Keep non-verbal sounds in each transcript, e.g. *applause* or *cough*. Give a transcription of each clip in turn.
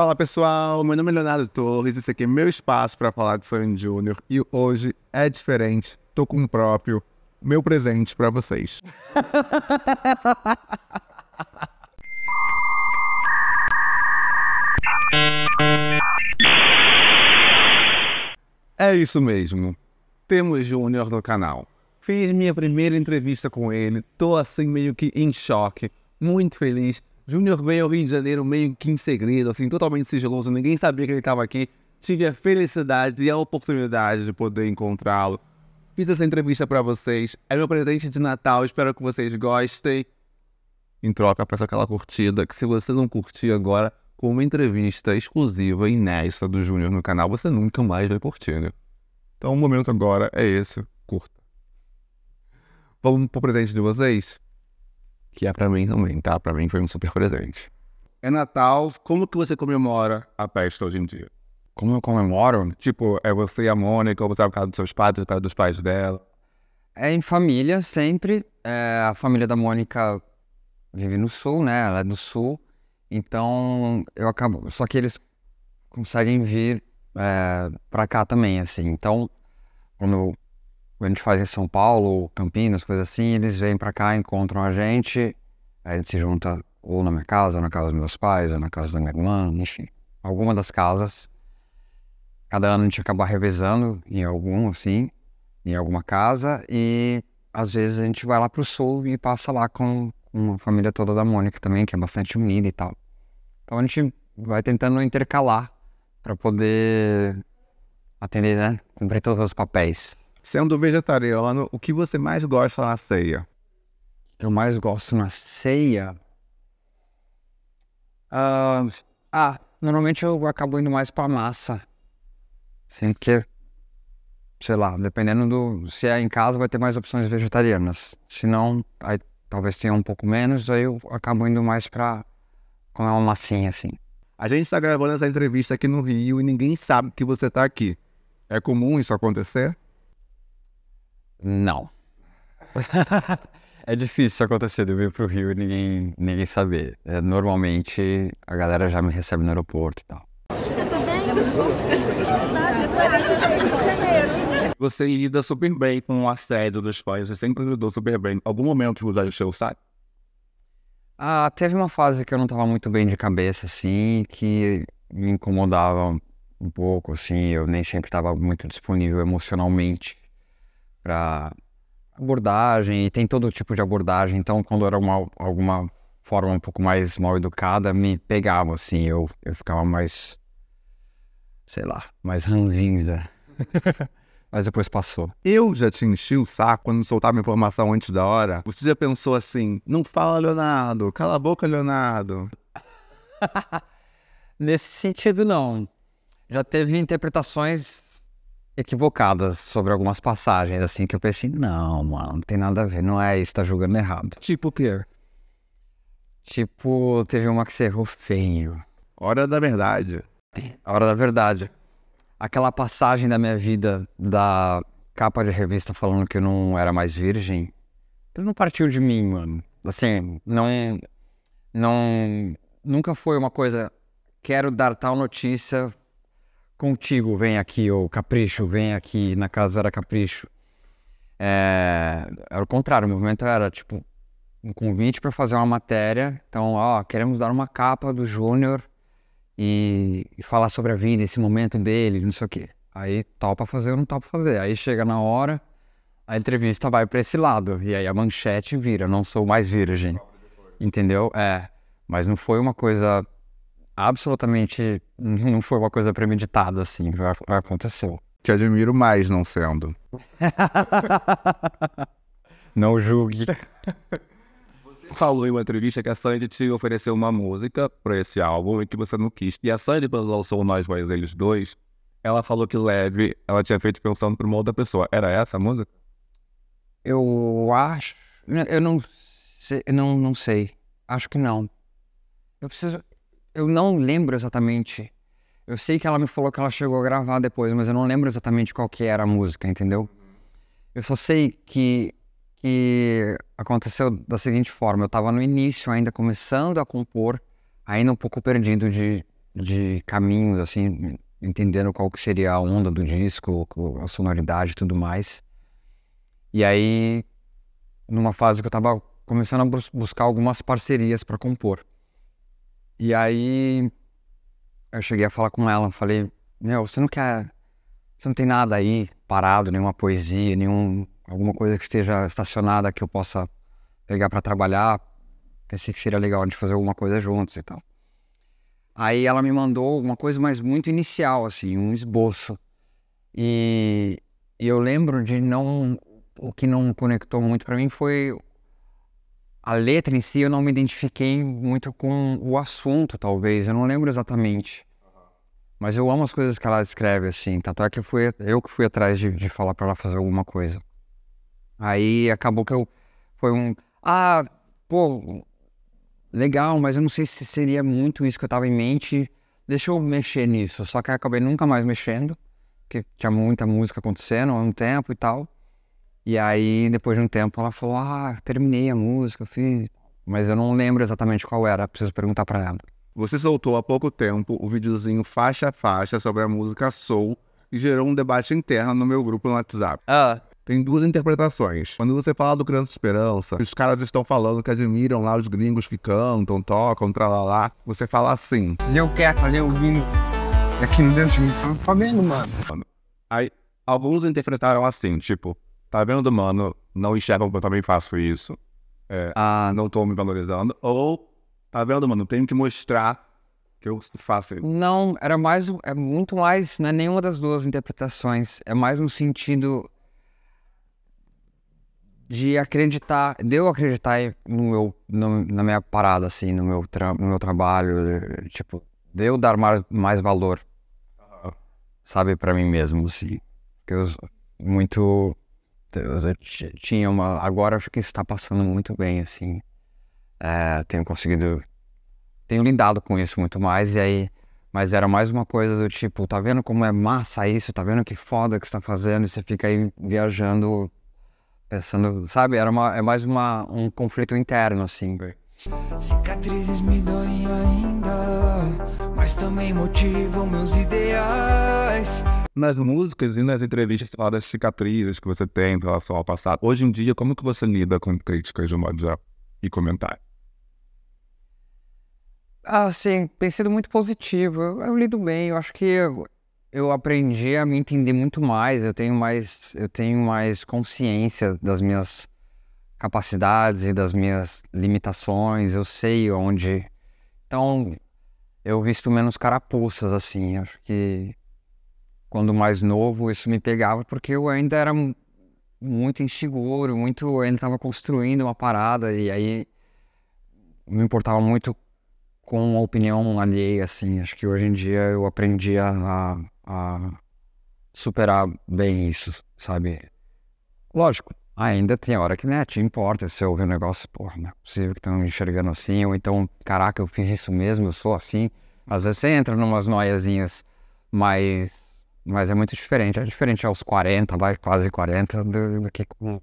Fala pessoal, meu nome é Leonardo Torres, esse aqui é meu espaço para falar de Sandy Júnior e hoje é diferente, tô com o próprio, meu presente para vocês. é isso mesmo, temos Júnior no canal. Fiz minha primeira entrevista com ele, tô assim meio que em choque, muito feliz Júnior veio ao Rio de Janeiro meio que em segredo, assim, totalmente sigiloso, ninguém sabia que ele estava aqui. Tive a felicidade e a oportunidade de poder encontrá-lo. Fiz essa entrevista para vocês, é meu presente de Natal, espero que vocês gostem. Em troca, peço aquela curtida, que se você não curtir agora, com uma entrevista exclusiva e inédita do Júnior no canal, você nunca mais vai curtir, né? Então o momento agora é esse, curta. Vamos pro presente de vocês? que é para mim também, tá? Para mim foi um super presente. É Natal, como que você comemora a festa hoje em dia? Como eu comemoro? Tipo, é você e a Mônica, ou você vai é por causa dos seus pais, por causa dos pais dela? É em família, sempre. É, a família da Mônica vive no sul, né? Ela é do sul. Então, eu acabo... Só que eles conseguem vir é, pra cá também, assim. Então, quando a gente faz em São Paulo, Campinas, coisas assim, eles vêm para cá, encontram a gente, a gente se junta ou na minha casa, ou na casa dos meus pais, ou na casa da minha irmã, enfim, alguma das casas. Cada ano a gente acaba revezando em algum, assim, em alguma casa, e às vezes a gente vai lá pro sul e passa lá com uma família toda da Mônica também, que é bastante unida e tal. Então a gente vai tentando intercalar para poder atender, né? Cumprir todos os papéis. Sendo vegetariano, o que você mais gosta na ceia? Eu mais gosto na ceia? Uh, ah, normalmente eu acabo indo mais pra massa. Sempre que, sei lá, dependendo do. Se é em casa, vai ter mais opções vegetarianas. Se não, aí talvez tenha um pouco menos, aí eu acabo indo mais pra Com uma massinha assim. A gente está gravando essa entrevista aqui no Rio e ninguém sabe que você está aqui. É comum isso acontecer? Não. *laughs* é difícil acontecer de eu vir pro Rio e ninguém, ninguém saber. É, normalmente a galera já me recebe no aeroporto e tal. Você bem? Você lida super bem com o assédio dos pais, você sempre lidou super bem. Algum momento mudar o seu sabe? Ah, teve uma fase que eu não tava muito bem de cabeça, assim, que me incomodava um pouco, assim, eu nem sempre tava muito disponível emocionalmente para abordagem, e tem todo tipo de abordagem. Então, quando era uma, alguma forma um pouco mais mal educada, me pegava, assim, eu, eu ficava mais, sei lá, mais ranzinza. *laughs* Mas depois passou. Eu já te enchi o saco quando soltava informação antes da hora. Você já pensou assim, não fala, Leonardo, cala a boca, Leonardo. *laughs* Nesse sentido, não. Já teve interpretações equivocadas sobre algumas passagens, assim, que eu pensei, não, mano, não tem nada a ver, não é isso, tá julgando errado. Tipo o quê? Tipo, teve uma que você errou feio. Hora da verdade. Hora da verdade. Aquela passagem da minha vida da capa de revista falando que eu não era mais virgem, ele não partiu de mim, mano. Assim, não. É, não. Nunca foi uma coisa. Quero dar tal notícia Contigo vem aqui, ou Capricho vem aqui, na casa era Capricho. É, era o contrário, o movimento era tipo um convite para fazer uma matéria. Então, ó, queremos dar uma capa do Júnior e, e, falar sobre a vida, esse momento dele, não sei o quê. Aí topa fazer ou não topa fazer. Aí chega na hora, a entrevista vai para esse lado. E aí a manchete vira, não sou mais virgem. Entendeu? É. Mas não foi uma coisa absolutamente não foi uma coisa premeditada, assim, aconteceu. Te admiro mais não sendo. *laughs* não julgue. Você falou em uma entrevista que a Sandy te ofereceu uma música para esse álbum e que você não quis. E a Sandy, quando lançou Nós Mais Eles Dois, ela falou que Leve ela tinha feito pensando para uma outra pessoa. Era essa a música? Eu acho. Eu não sei. Não, não sei. Acho que não. Eu preciso eu não lembro exatamente. Eu sei que ela me falou que ela chegou a gravar depois, mas eu não lembro exatamente qual que era a música, entendeu? Eu só sei que, que aconteceu da seguinte forma. Eu estava no início ainda, começando a compor, ainda um pouco perdido de, de caminhos, assim, entendendo qual que seria a onda do disco, a sonoridade e tudo mais. E aí, numa fase que eu estava começando a buscar algumas parcerias para compor. E aí eu cheguei a falar com ela, falei, meu, você não quer. Você não tem nada aí parado, nenhuma poesia, nenhum, alguma coisa que esteja estacionada que eu possa pegar para trabalhar. Pensei que seria legal de fazer alguma coisa juntos e tal. Aí ela me mandou alguma coisa, mas muito inicial, assim, um esboço. E, e eu lembro de não. O que não conectou muito para mim foi a letra em si eu não me identifiquei muito com o assunto, talvez. Eu não lembro exatamente. Mas eu amo as coisas que ela escreve, assim. Tanto é que eu, fui, eu que fui atrás de, de falar para ela fazer alguma coisa. Aí acabou que eu. Foi um. Ah, pô, legal, mas eu não sei se seria muito isso que eu tava em mente. Deixa eu mexer nisso. Só que eu acabei nunca mais mexendo, porque tinha muita música acontecendo há um tempo e tal. E aí, depois de um tempo, ela falou: Ah, terminei a música, fiz. Mas eu não lembro exatamente qual era, preciso perguntar para ela. Você soltou há pouco tempo o videozinho faixa a faixa sobre a música Soul e gerou um debate interno no meu grupo no WhatsApp. Ah. Tem duas interpretações. Quando você fala do Criança Esperança, os caras estão falando que admiram lá os gringos que cantam, tocam, tralalá. Você fala assim. Se eu quero fazer o gringo aqui no dentro de mim, tá vendo, mano? Aí, alguns interpretaram assim, tipo, tá vendo, mano, não enxergam que eu também faço isso. É, ah, não tô me valorizando. Ou, tá vendo, mano, tenho que mostrar que eu faço isso. Não, era mais, é muito mais, não é nenhuma das duas interpretações. É mais um sentido de acreditar, de eu acreditar no meu, no, na minha parada, assim, no meu, tra no meu trabalho, tipo, de eu dar mais, mais valor, uh -huh. sabe, para mim mesmo, assim. Porque eu muito tinha uma. Agora acho que está passando muito bem, assim. É, tenho conseguido. Tenho lidado com isso muito mais, e aí. Mas era mais uma coisa do tipo, tá vendo como é massa isso? Tá vendo que foda que você tá fazendo? E você fica aí viajando, pensando, sabe? Era uma, é mais uma, um conflito interno, assim. Cicatrizes me doem ainda, mas também motivam meus ideais nas músicas e nas entrevistas lá das cicatrizes que você tem em relação ao passado. Hoje em dia, como que você lida com críticas de modo geral e comentário? Assim, tem sido muito positivo. Eu, eu lido bem. Eu acho que eu, eu aprendi a me entender muito mais. Eu tenho mais, eu tenho mais consciência das minhas capacidades e das minhas limitações. Eu sei onde. Então, eu visto menos carapuças assim. Acho que quando mais novo, isso me pegava porque eu ainda era muito inseguro, muito eu ainda estava construindo uma parada e aí me importava muito com a opinião alheia, assim. Acho que hoje em dia eu aprendi a, a superar bem isso, sabe? Lógico, ainda tem hora que, né, te importa se eu ouvir um negócio, porra, não é possível que estão enxergando assim, ou então, caraca, eu fiz isso mesmo, eu sou assim. Às vezes você entra numas noiazinhas, mas mas é muito diferente. É diferente aos 40, vai quase 40, do, do que com.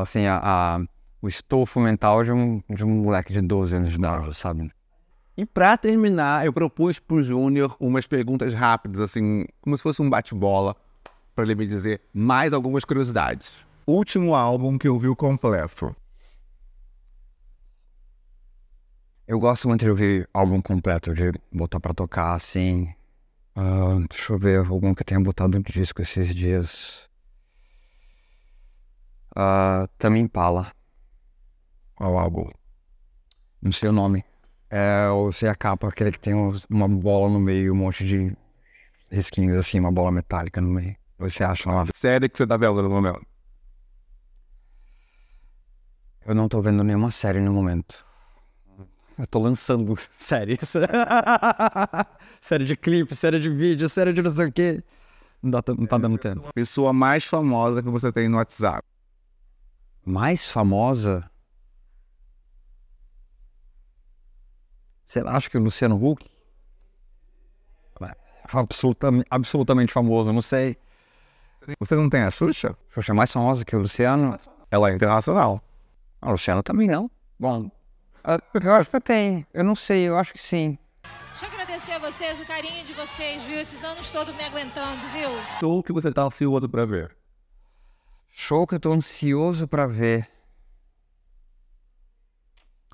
Assim, a, a, o estofo mental de um, de um moleque de 12 anos de idade, sabe? E para terminar, eu propus pro Júnior umas perguntas rápidas, assim, como se fosse um bate-bola, para ele me dizer mais algumas curiosidades. Último álbum que eu vi completo. Eu gosto muito de ouvir álbum completo, de botar para tocar assim, ah, deixa eu ver algum que eu tenha botado um disco esses dias. Uh, ah, também Pala. Qual álbum? Não sei o nome. É, eu sei a capa, aquele que tem uns, uma bola no meio, um monte de risquinhos assim, uma bola metálica no meio. Você acha lá? Série que você tá vendo no momento? Eu não tô vendo nenhuma série no momento. Eu tô lançando *laughs* série, *laughs* série de clipe, série de vídeo, série de não sei o quê. Não, dá, não tá é, dando tempo. Pessoa mais famosa que você tem no WhatsApp. Mais famosa? Você acha que o Luciano Huck? Absolutam, absolutamente famoso, não sei. Você não tem a Xuxa? Xuxa é mais famosa que o Luciano? Ela é internacional. Ah, o Luciano também não. Bom, ah, eu acho que tem. Eu não sei, eu acho que sim. Deixa eu agradecer a vocês, o carinho de vocês, viu? Esses anos todos me aguentando, viu? Show que você tá ansioso pra ver. Show que eu tô ansioso pra ver.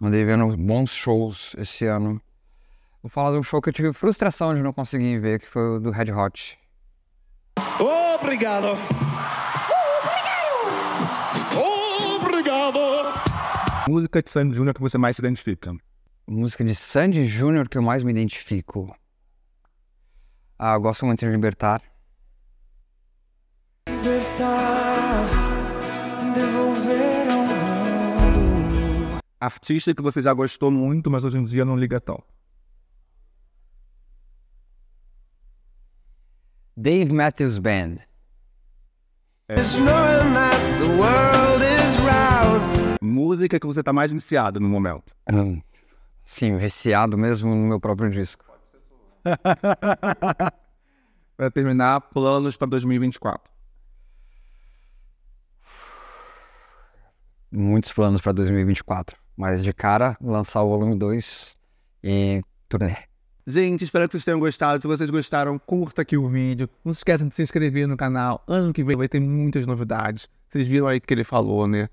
Andei vendo bons shows esse ano. Vou falar de um show que eu tive frustração de não conseguir ver, que foi o do Red Hot. Obrigado! Uh, obrigado! Música de Sandy Júnior que você mais se identifica? Música de Sandy Júnior que eu mais me identifico. Ah, eu gosto muito de Libertar. Libertar, devolver ao mundo. Artista que você já gostou muito, mas hoje em dia não liga tão. Dave Matthews Band. É música que você está mais viciado no momento? sim, viciado mesmo no meu próprio disco. *laughs* para terminar, planos para 2024. Muitos planos para 2024, mas de cara, lançar o volume 2 e turnê. Gente, espero que vocês tenham gostado. Se vocês gostaram, curta aqui o vídeo. Não se esqueçam de se inscrever no canal. Ano que vem vai ter muitas novidades. Vocês viram aí o que ele falou, né?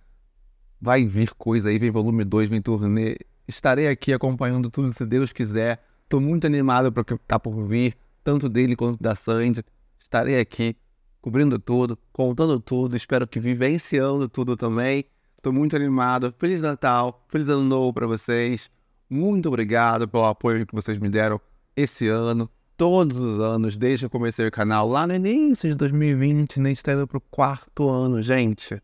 Vai vir coisa aí, vem volume 2, vem turnê. Estarei aqui acompanhando tudo se Deus quiser. Estou muito animado para o que está por vir, tanto dele quanto da Sandy. Estarei aqui cobrindo tudo, contando tudo, espero que vivenciando tudo também. Estou muito animado. Feliz Natal, feliz Ano Novo para vocês. Muito obrigado pelo apoio que vocês me deram esse ano, todos os anos, desde que eu comecei o canal, lá no início de 2020, nem está indo para o quarto ano, gente.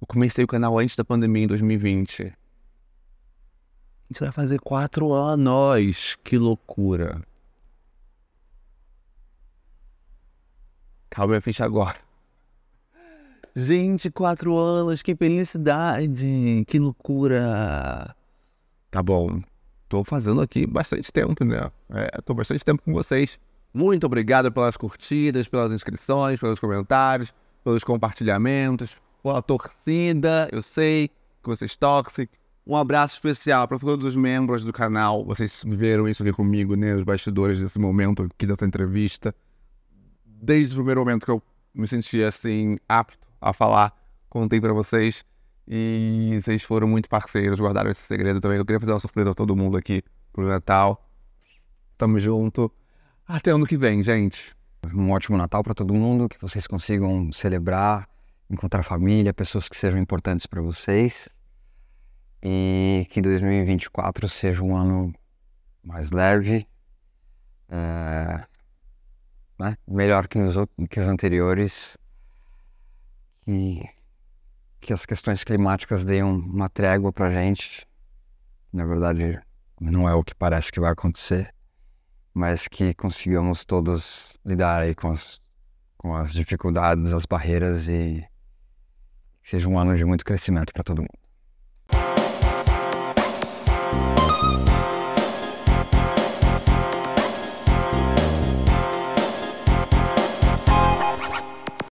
Eu comecei o canal antes da pandemia, em 2020. A gente vai fazer quatro anos. Que loucura. Calma, eu fecho agora. Gente, quatro anos, que felicidade, que loucura. Tá bom, tô fazendo aqui bastante tempo, né? É, tô bastante tempo com vocês. Muito obrigado pelas curtidas, pelas inscrições, pelos comentários, pelos compartilhamentos com a torcida. Eu sei que vocês torcem. Um abraço especial para todos os membros do canal. Vocês viveram isso aqui comigo, né? Os bastidores desse momento aqui dessa entrevista. Desde o primeiro momento que eu me senti assim, apto a falar, contei para vocês. E vocês foram muito parceiros, guardaram esse segredo também. Eu queria fazer uma surpresa a todo mundo aqui pro Natal. Tamo junto. Até ano que vem, gente. Um ótimo Natal para todo mundo, que vocês consigam celebrar encontrar família, pessoas que sejam importantes para vocês e que 2024 seja um ano mais leve, é, né? melhor que, nos, que os anteriores, que, que as questões climáticas deem uma trégua para gente, na verdade não é o que parece que vai acontecer, mas que consigamos todos lidar aí com as, com as dificuldades, as barreiras e seja um ano de muito crescimento para todo mundo.